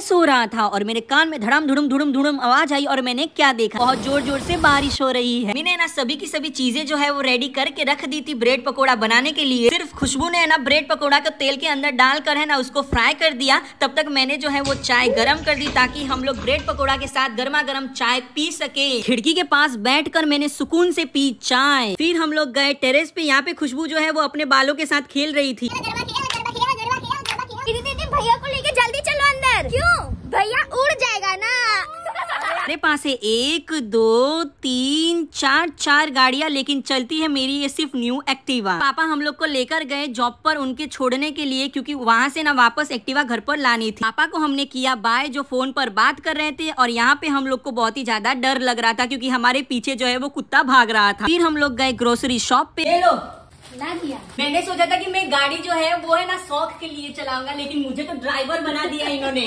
मैं सो रहा था और मेरे कान में धड़म धुड़म धुड़म धुड़म आवाज आई और मैंने क्या देखा बहुत जोर जोर से बारिश हो रही है मैंने ना सभी की सभी चीजें जो है वो रेडी करके रख दी थी ब्रेड पकौड़ा बनाने के लिए सिर्फ खुशबू ने ना ब्रेड पकौड़ा को तेल के अंदर डालकर है ना उसको फ्राई कर दिया तब तक मैंने जो है वो चाय गर्म कर दी ताकि हम लोग ब्रेड पकौड़ा के साथ गर्मा गर्म चाय पी सके खिड़की के पास बैठ मैंने सुकून से पी चाय फिर हम लोग गए टेरेस पे यहाँ पे खुशबू जो है वो अपने बालों के साथ खेल रही थी भैया को लेके जल्दी पर क्यों भैया उड़ जाएगा ना मेरे पास है एक दो तीन चार चार गाड़ियाँ लेकिन चलती है मेरी ये सिर्फ न्यू एक्टिवा पापा हम लोग को लेकर गए जॉब पर उनके छोड़ने के लिए क्योंकि वहाँ से ना वापस एक्टिवा घर पर लानी थी पापा को हमने किया बाय जो फोन पर बात कर रहे थे और यहाँ पे हम लोग को बहुत ही ज्यादा डर लग रहा था क्यूँकी हमारे पीछे जो है वो कुत्ता भाग रहा था फिर हम लोग गए ग्रोसरी शॉप पे लो ना दिया मैंने सोचा था कि मैं गाड़ी जो है वो है ना शौक के लिए चलाऊंगा लेकिन मुझे तो ड्राइवर बना दिया इन्होंने